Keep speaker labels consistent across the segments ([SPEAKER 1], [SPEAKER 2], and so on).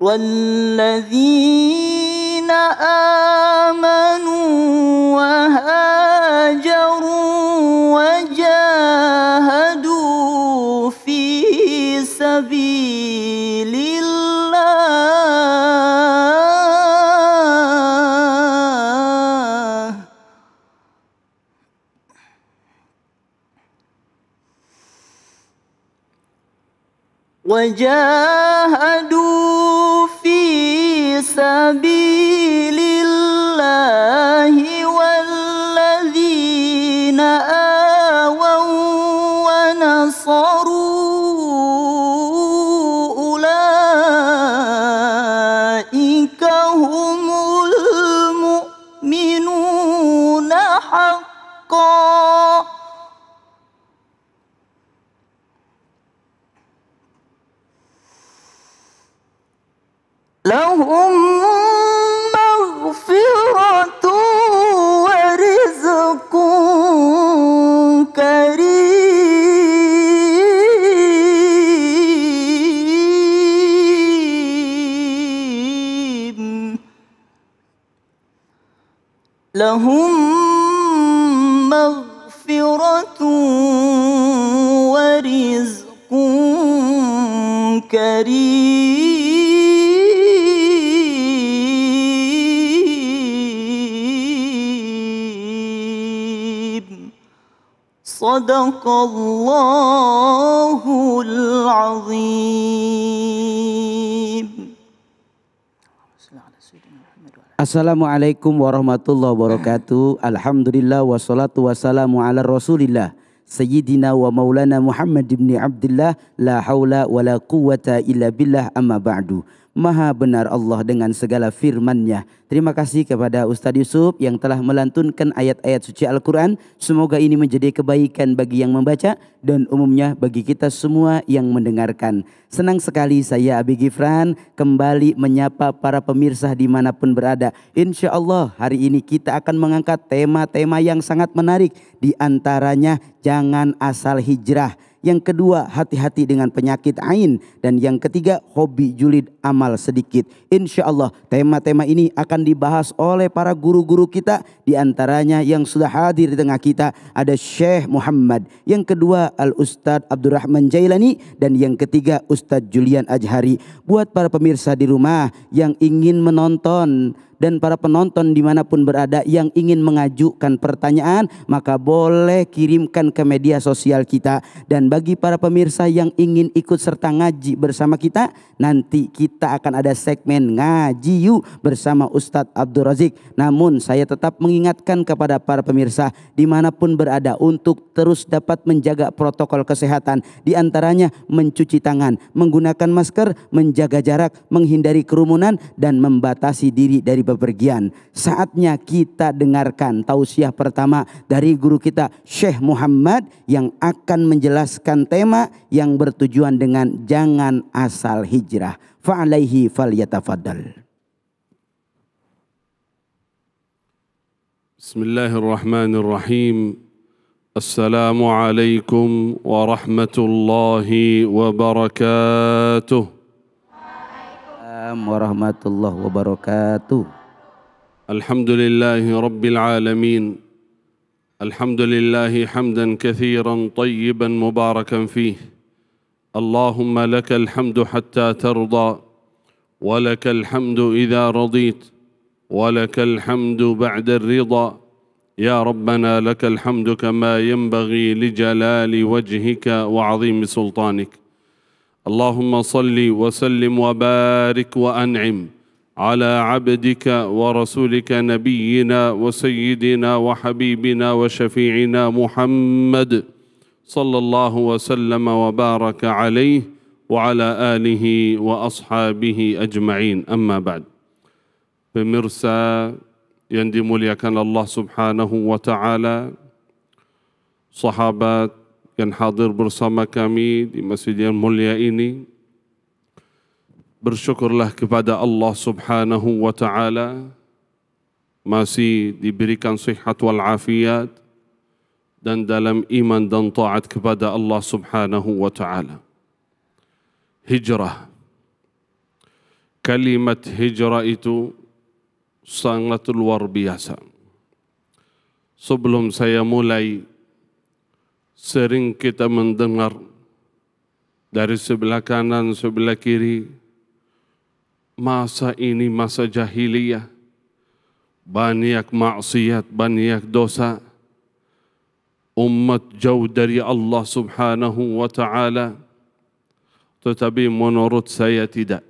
[SPEAKER 1] والذين آمنوا وهاجروا وجاهدوا في سبيل الله وجاهدوا sabili لهم مغفرة ورزق كريم صدق الله العظيم
[SPEAKER 2] Assalamualaikum warahmatullahi wabarakatuh. Alhamdulillah wassalatu wassalamu ala Rasulillah Sayyidina wa Maulana Muhammad ibn Abdullah la haula wala quwata illa billah amma ba'du. Maha benar Allah dengan segala firman-Nya. Terima kasih kepada Ustaz Yusuf yang telah melantunkan ayat-ayat suci Al-Quran. Semoga ini menjadi kebaikan bagi yang membaca dan umumnya bagi kita semua yang mendengarkan. Senang sekali saya Abi Gifran kembali menyapa para pemirsa dimanapun berada. Insya Allah hari ini kita akan mengangkat tema-tema yang sangat menarik. Di antaranya jangan asal hijrah. Yang kedua hati-hati dengan penyakit ain. Dan yang ketiga hobi julid amal sedikit. Insya Allah tema-tema ini akan dibahas oleh para guru-guru kita. Di antaranya yang sudah hadir di tengah kita ada Syekh Muhammad. Yang kedua Al-Ustadz Abdurrahman Jailani. Dan yang ketiga Ustadz Julian Ajhari. Buat para pemirsa di rumah yang ingin menonton dan para penonton dimanapun berada yang ingin mengajukan pertanyaan maka boleh kirimkan ke media sosial kita dan bagi para pemirsa yang ingin ikut serta ngaji bersama kita nanti kita kita akan ada segmen ngaji yuk bersama Ustadz Abdul Razik. Namun saya tetap mengingatkan kepada para pemirsa dimanapun berada untuk terus dapat menjaga protokol kesehatan. Di antaranya mencuci tangan, menggunakan masker, menjaga jarak, menghindari kerumunan dan membatasi diri dari bepergian. Saatnya kita dengarkan tausiah pertama dari guru kita Syekh Muhammad yang akan menjelaskan tema yang bertujuan dengan jangan asal hijrah. fa'alaihi falyatafaddal.
[SPEAKER 3] Bismillahirrahmanirrahim. Assalamu alaikum warahmatullahi wabarakatuh. warahmatullahi wabarakatuh. Alhamdulillahi rabbil alamin. Alhamdulillahi hamdan kathiran tayyiban mubarakan fihi. اللهم لك الحمد حتى ترضى ولك الحمد إذا رضيت ولك الحمد بعد الرضا يا ربنا لك الحمد كما ينبغي لجلال وجهك وعظيم سلطانك اللهم صل وسلم وبارك وأنعم على عبدك ورسولك نبينا وسيدنا وحبيبنا وشفيعنا محمد صلى الله وسلم وبارك عليه وعلى اله واصحابه اجمعين اما بعد بمرسى يندم ليكن الله سبحانه وتعالى صحابات حاضر برسما كامي دي مسجد ملياني بالشكر له kepada الله سبحانه وتعالى ماسي دي بريكان صحة والعافيات dan dalam iman dan taat kepada Allah Subhanahu wa taala. Hijrah. Kalimat hijrah itu sangat luar biasa. Sebelum saya mulai sering kita mendengar dari sebelah kanan, sebelah kiri masa ini masa jahiliyah banyak maksiat, banyak dosa umat jauh dari Allah Subhanahu wa taala tetapi menurut saya tidak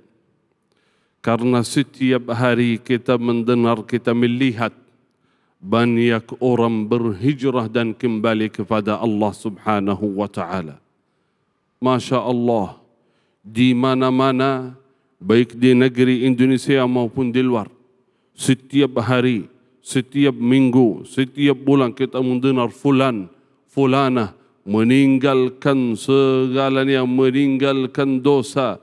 [SPEAKER 3] karena setiap hari kita mendengar kita melihat banyak orang berhijrah dan kembali kepada Allah Subhanahu wa taala. Masya Allah, di mana-mana baik di negeri Indonesia maupun di luar, setiap hari, setiap minggu, setiap bulan kita mendengar fulan fulana meninggalkan segala yang meninggalkan dosa.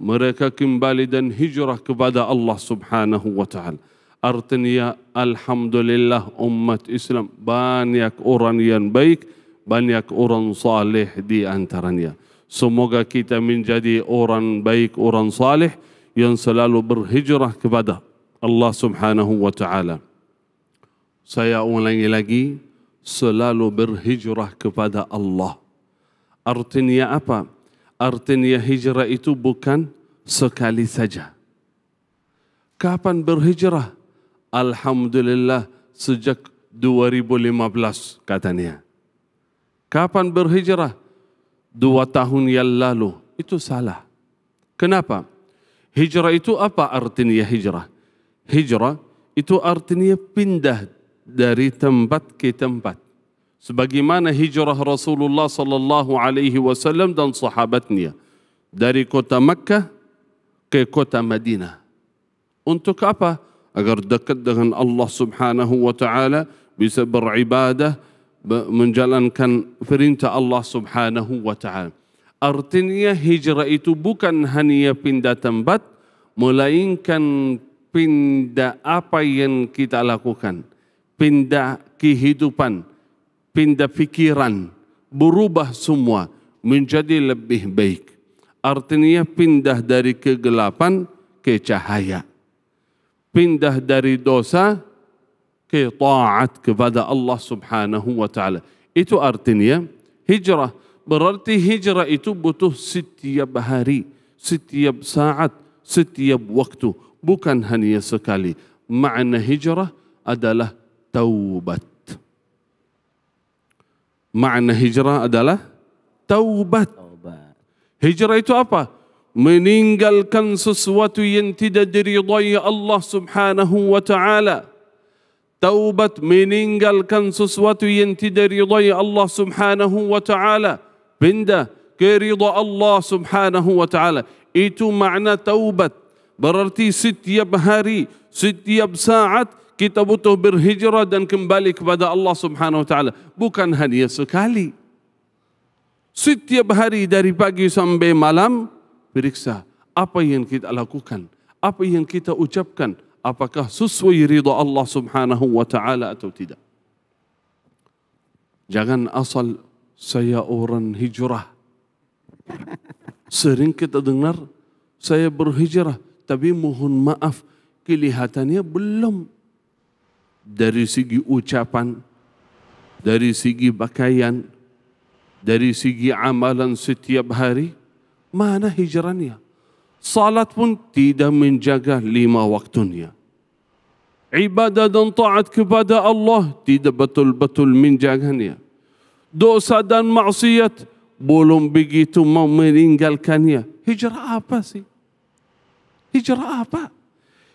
[SPEAKER 3] Mereka kembali dan hijrah kepada Allah subhanahu wa ta'ala. Artinya Alhamdulillah umat Islam banyak orang yang baik, banyak orang saleh di antaranya. Semoga kita menjadi orang baik, orang saleh yang selalu berhijrah kepada Allah subhanahu wa ta'ala. Saya ulangi lagi selalu berhijrah kepada Allah. Artinya apa? Artinya hijrah itu bukan sekali saja. Kapan berhijrah? Alhamdulillah sejak 2015 katanya. Kapan berhijrah? Dua tahun yang lalu. Itu salah. Kenapa? Hijrah itu apa artinya hijrah? Hijrah itu artinya pindah dari tempat ke tempat sebagaimana hijrah Rasulullah sallallahu alaihi wasallam dan sahabatnya dari kota Makkah ke kota Madinah untuk apa agar dekat dengan Allah Subhanahu wa taala bisa beribadah menjalankan perintah Allah Subhanahu wa taala artinya hijrah itu bukan hanya pindah tempat melainkan pindah apa yang kita lakukan. pindah kehidupan, pindah pikiran, berubah semua menjadi lebih baik. Artinya pindah dari kegelapan ke cahaya. Pindah dari dosa ke taat kepada Allah Subhanahu wa taala. Itu artinya hijrah. Berarti hijrah itu butuh setiap hari, setiap saat, setiap waktu, bukan hanya sekali. Makna hijrah adalah taubat. Makna hijrah adalah taubat. Hijrah itu apa? Meninggalkan sesuatu yang tidak diridhai Allah Subhanahu wa taala. Taubat meninggalkan sesuatu yang tidak diridhai Allah Subhanahu wa taala. Pindah ke ridha Allah Subhanahu wa taala. Itu makna taubat. Berarti setiap hari, setiap saat Kita butuh berhijrah dan kembali kepada Allah Subhanahu wa taala, bukan hanya sekali. Setiap hari dari pagi sampai malam periksa apa yang kita lakukan, apa yang kita ucapkan, apakah sesuai ridha Allah Subhanahu wa taala atau tidak. Jangan asal saya orang hijrah. Sering kita dengar saya berhijrah, tapi mohon maaf kelihatannya belum dari segi ucapan, dari segi pakaian, dari segi amalan setiap hari, mana hijrannya? Salat pun tidak menjaga lima waktunya. Ibadah dan taat kepada Allah tidak betul-betul menjaganya. Dosa dan maksiat belum begitu meninggalkannya. Hijrah apa sih? Hijrah apa?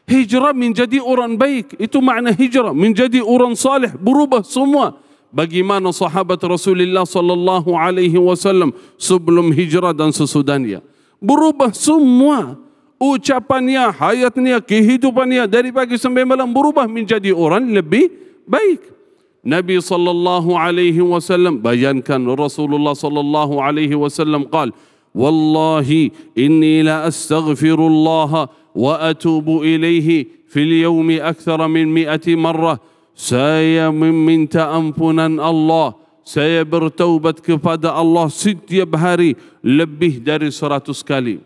[SPEAKER 3] Hijrah menjadi orang baik. Itu makna hijrah. Menjadi orang saleh Berubah semua. Bagaimana sahabat Rasulullah sallallahu alaihi wasallam sebelum hijrah dan sesudahnya. Berubah semua. Ucapannya, hayatnya, kehidupannya dari pagi sampai malam berubah menjadi orang lebih baik. Nabi sallallahu alaihi wasallam bayangkan Rasulullah sallallahu alaihi wasallam qal wallahi inni la astaghfirullah وأتوب إليه في اليوم أكثر من مئة مرة saya meminta ampunan Allah saya bertaubat kepada Allah setiap hari lebih dari seratus kali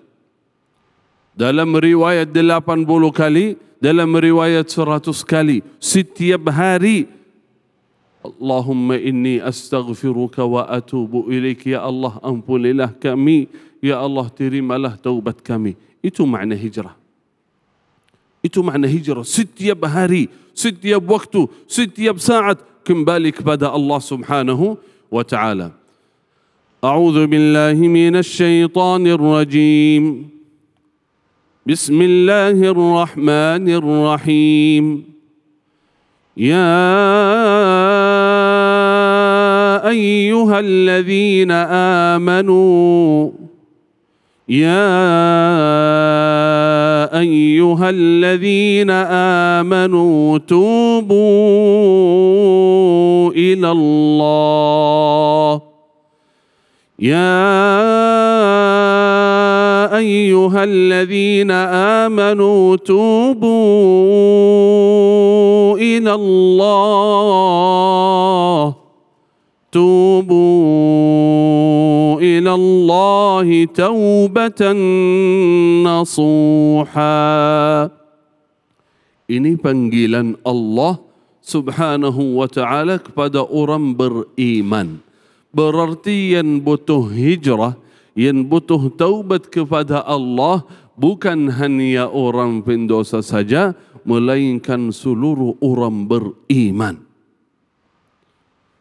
[SPEAKER 3] dalam riwayat delapan puluh kali dalam riwayat seratus kali setiap hari Allahumma inni astaghfiruka wa atubu ilaik ya Allah ampunilah kami ya Allah terimalah taubat kami itu makna hijrah Itu makna hijrah. Setiap hari, setiap waktu, setiap saat kembali kepada Allah Subhanahu wa taala. أعوذ بالله من الشيطان الرجيم. بسم الله الرحمن الرحيم. يا أيها الذين آمنوا يا ايها الذين امنوا توبوا الى الله يا ايها الذين امنوا توبوا الى الله توبوا الى الله توبه نصوحا Ini panggilan Allah subhanahu wa ta'ala kepada orang beriman. Berarti yang butuh hijrah, yang butuh taubat kepada Allah, bukan hanya orang pendosa saja, melainkan seluruh orang beriman.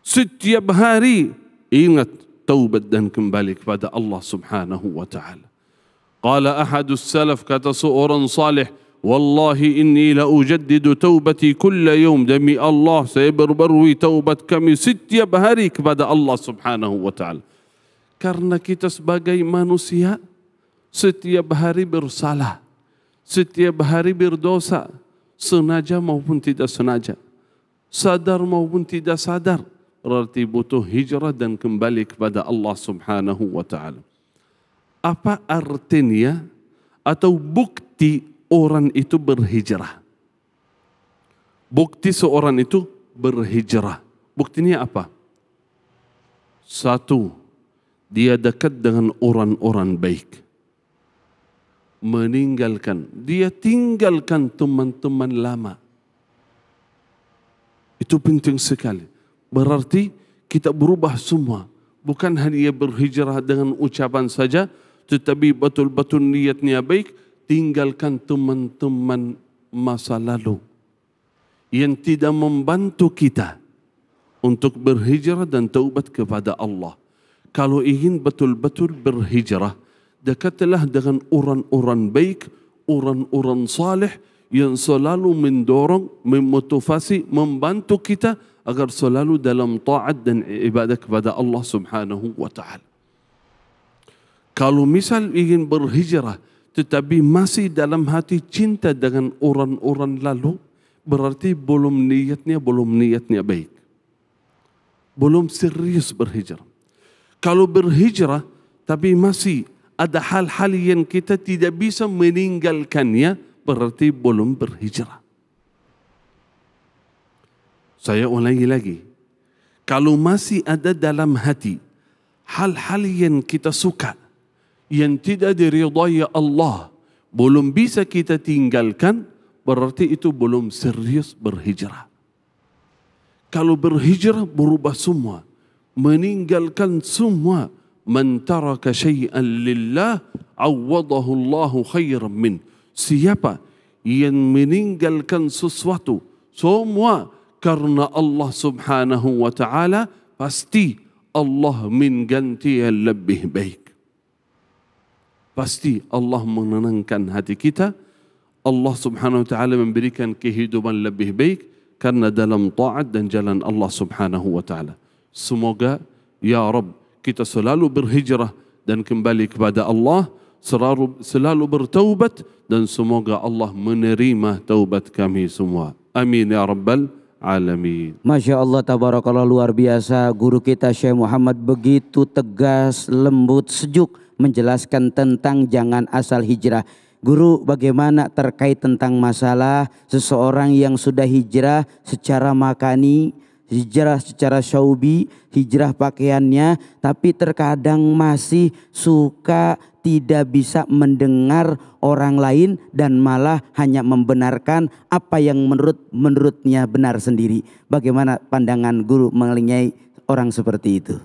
[SPEAKER 3] Setiap hari ingat taubat dan kembali kepada Allah Subhanahu wa taala. Qala ahadu salaf kata seorang salih, "Wallahi inni la ujaddidu taubati kulla yawm." Demi Allah, saya berbarui taubat kami setiap hari kepada Allah Subhanahu wa taala. Karena kita sebagai manusia setiap hari bersalah, setiap hari berdosa, sengaja maupun tidak sengaja, sadar maupun tidak sadar. berarti butuh hijrah dan kembali kepada Allah Subhanahu wa taala. Apa artinya atau bukti orang itu berhijrah? Bukti seorang itu berhijrah. Buktinya apa? Satu, dia dekat dengan orang-orang baik. Meninggalkan, dia tinggalkan teman-teman lama. Itu penting sekali Berarti kita berubah semua. Bukan hanya berhijrah dengan ucapan saja, tetapi betul-betul niatnya baik, tinggalkan teman-teman masa lalu yang tidak membantu kita untuk berhijrah dan taubat kepada Allah. Kalau ingin betul-betul berhijrah, dekatlah dengan orang-orang baik, orang-orang saleh yang selalu mendorong, memotivasi, membantu kita agar selalu dalam taat dan ibadah kepada Allah Subhanahu wa taala. Kalau misal ingin berhijrah tetapi masih dalam hati cinta dengan orang-orang lalu, berarti belum niatnya belum niatnya baik. Belum serius berhijrah. Kalau berhijrah tapi masih ada hal-hal yang kita tidak bisa meninggalkannya, berarti belum berhijrah. Saya ulangi lagi. Kalau masih ada dalam hati hal-hal yang kita suka, yang tidak diridhai ya Allah, belum bisa kita tinggalkan, berarti itu belum serius berhijrah. Kalau berhijrah berubah semua, meninggalkan semua, man taraka syai'an lillah Allahu khairan min. Siapa yang meninggalkan sesuatu, semua karena Allah subhanahu wa ta'ala pasti Allah min yang lebih baik. Pasti Allah menenangkan hati kita. Allah subhanahu wa ta'ala memberikan kehidupan lebih baik. Karena dalam taat dan jalan Allah subhanahu wa ta'ala. Semoga ya Rabb kita selalu berhijrah dan kembali kepada Allah. Selalu, selalu bertaubat dan semoga Allah menerima taubat kami semua. Amin ya Rabbal alamin.
[SPEAKER 2] Masya Allah tabarakallah luar biasa guru kita Syekh Muhammad begitu tegas, lembut, sejuk menjelaskan tentang jangan asal hijrah. Guru bagaimana terkait tentang masalah seseorang yang sudah hijrah secara makani, hijrah secara syaubi, hijrah pakaiannya, tapi terkadang masih suka tidak bisa mendengar orang lain dan malah hanya membenarkan apa yang menurut menurutnya benar sendiri. Bagaimana pandangan guru mengenai orang seperti itu?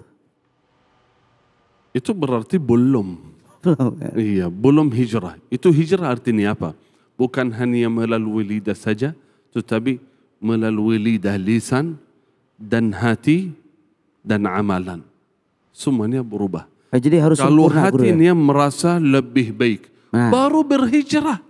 [SPEAKER 3] Itu berarti belum. belum. Iya, belum hijrah. Itu hijrah artinya apa? Bukan hanya melalui lidah saja, tetapi melalui lidah lisan, dan hati dan amalan. Semuanya berubah. Eh, jadi harus Kalau hatinya ya? merasa lebih baik, nah. baru berhijrah.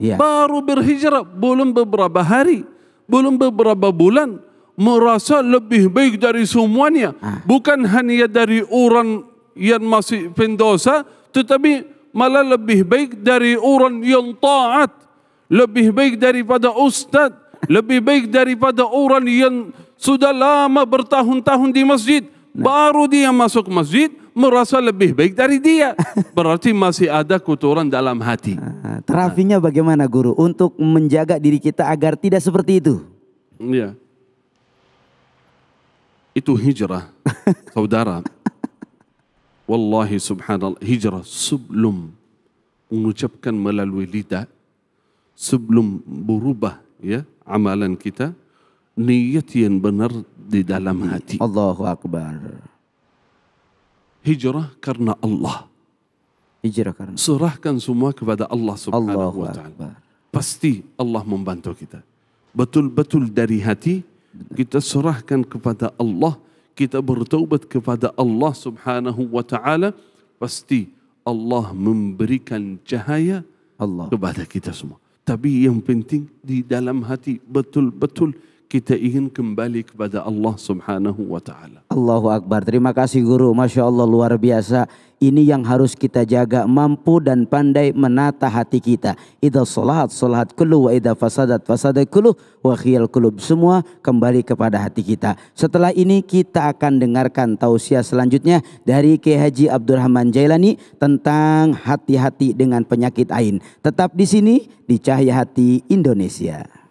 [SPEAKER 3] Ya. Baru berhijrah belum beberapa hari, belum beberapa bulan merasa lebih baik dari semuanya, nah. bukan hanya dari orang yang masih pendosa, tetapi malah lebih baik dari orang yang taat, lebih baik daripada ustadz, lebih baik daripada orang yang sudah lama bertahun-tahun di masjid, nah. baru dia masuk masjid merasa lebih baik dari dia. Berarti masih ada kotoran dalam hati. Ah, ah.
[SPEAKER 2] Terafinya bagaimana guru untuk menjaga diri kita agar tidak seperti itu?
[SPEAKER 3] Iya. Itu hijrah, saudara. Wallahi subhanallah, hijrah sebelum mengucapkan melalui lidah, sebelum berubah ya amalan kita, niat yang benar di dalam hati. Allahu Akbar. Hijrah karena Allah. Hijrah karena Serahkan semua kepada Allah subhanahu wa ta'ala. Pasti Allah membantu kita. Betul-betul dari hati kita serahkan kepada Allah. Kita bertaubat kepada Allah subhanahu wa ta'ala. Pasti Allah memberikan cahaya Allah. kepada kita semua. Tapi yang penting di dalam hati betul-betul. kita ingin kembali kepada Allah Subhanahu wa taala.
[SPEAKER 2] Allahu akbar. Terima kasih guru. Masya Allah luar biasa. Ini yang harus kita jaga mampu dan pandai menata hati kita. Idza salat salat kullu wa idza fasadat fasadat kullu wa khiyal kulub. Semua kembali kepada hati kita. Setelah ini kita akan dengarkan tausiah selanjutnya dari Kiai Haji Abdurrahman Jailani tentang hati-hati dengan penyakit ain. Tetap di sini di Cahaya Hati Indonesia.